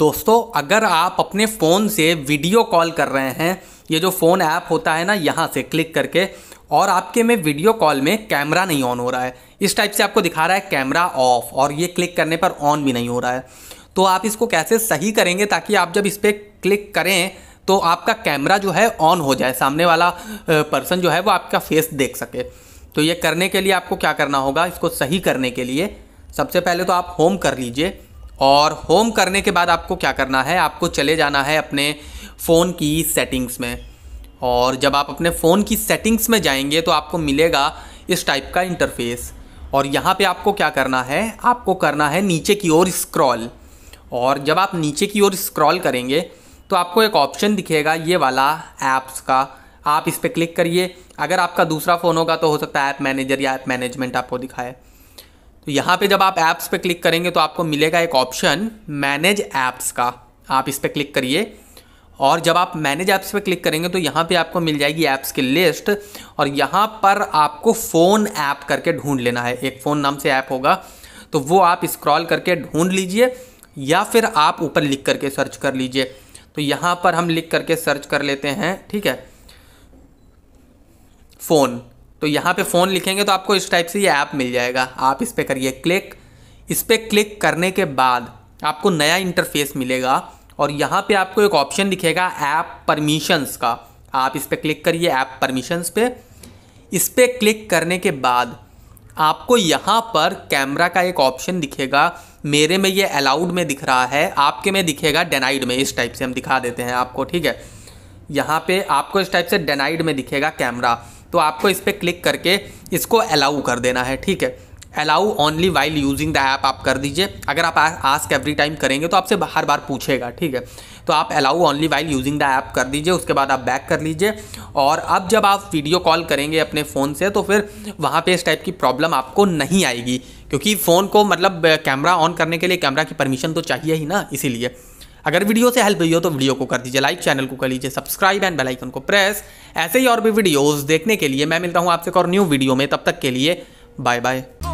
दोस्तों अगर आप अपने फ़ोन से वीडियो कॉल कर रहे हैं ये जो फ़ोन ऐप होता है ना यहाँ से क्लिक करके और आपके में वीडियो कॉल में कैमरा नहीं ऑन हो रहा है इस टाइप से आपको दिखा रहा है कैमरा ऑफ और ये क्लिक करने पर ऑन भी नहीं हो रहा है तो आप इसको कैसे सही करेंगे ताकि आप जब इस पर क्लिक करें तो आपका कैमरा जो है ऑन हो जाए सामने वाला पर्सन जो है वो आपका फेस देख सके तो ये करने के लिए आपको क्या करना होगा इसको सही करने के लिए सबसे पहले तो आप होम कर लीजिए और होम करने के बाद आपको क्या करना है आपको चले जाना है अपने फ़ोन की सेटिंग्स में और जब आप अपने फ़ोन की सेटिंग्स में जाएंगे तो आपको मिलेगा इस टाइप का इंटरफेस और यहाँ पे आपको क्या करना है आपको करना है नीचे की ओर स्क्रॉल और जब आप नीचे की ओर स्क्रॉल करेंगे तो आपको एक ऑप्शन दिखेगा ये वाला ऐप्स का आप इस पर क्लिक करिए अगर आपका दूसरा फ़ोन होगा तो हो सकता है ऐप मैनेजर या ऐप मैनेजमेंट आपको दिखाए तो यहाँ पे जब आप ऐप्स पे क्लिक करेंगे तो आपको मिलेगा एक ऑप्शन मैनेज ऐप्स का आप इस पर क्लिक करिए और जब आप मैनेज ऐप्स पे क्लिक करेंगे तो यहाँ पे आपको मिल जाएगी ऐप्स की लिस्ट और यहाँ पर आपको फ़ोन ऐप करके ढूंढ लेना है एक फ़ोन नाम से ऐप होगा तो वो आप स्क्रॉल करके ढूंढ लीजिए या फिर आप ऊपर लिख करके सर्च कर लीजिए तो यहाँ पर हम लिख करके सर्च कर लेते हैं ठीक है फ़ोन तो यहाँ पे फ़ोन लिखेंगे तो आपको इस टाइप से ये ऐप मिल जाएगा आप इस पर करिए क्लिक इस पर क्लिक करने के बाद आपको नया इंटरफेस मिलेगा और यहाँ पे आपको एक ऑप्शन दिखेगा ऐप परमिशंस का आप इस पर क्लिक करिए ऐप परमिशंस पे इस पर क्लिक करने के बाद आपको यहाँ पर कैमरा का एक ऑप्शन दिखेगा मेरे में ये अलाउड में दिख रहा है आपके में दिखेगा डेनाइड में इस टाइप से हम दिखा देते हैं आपको ठीक है यहाँ पे आपको इस टाइप से डेनाइड में दिखेगा कैमरा तो आपको इस पर क्लिक करके इसको अलाउ कर देना है ठीक है allow only while using the app आप कर दीजिए अगर आप आस्क एवरी टाइम करेंगे तो आपसे हर बार पूछेगा ठीक है तो आप allow only while using the app कर दीजिए उसके बाद आप बैक कर लीजिए और अब जब आप वीडियो कॉल करेंगे अपने फ़ोन से तो फिर वहाँ पे इस टाइप की प्रॉब्लम आपको नहीं आएगी क्योंकि फ़ोन को मतलब कैमरा ऑन करने के लिए कैमरा की परमिशन तो चाहिए ही ना इसीलिए अगर वीडियो से हेल्प हुई हो तो वीडियो को कर दीजिए लाइक चैनल को कर लीजिए सब्सक्राइब एंड बेलाइकन को प्रेस ऐसे ही और भी वीडियोज़ देखने के लिए मैं मिलता हूँ आपसे एक और न्यू वीडियो में तब तक के लिए बाय बाय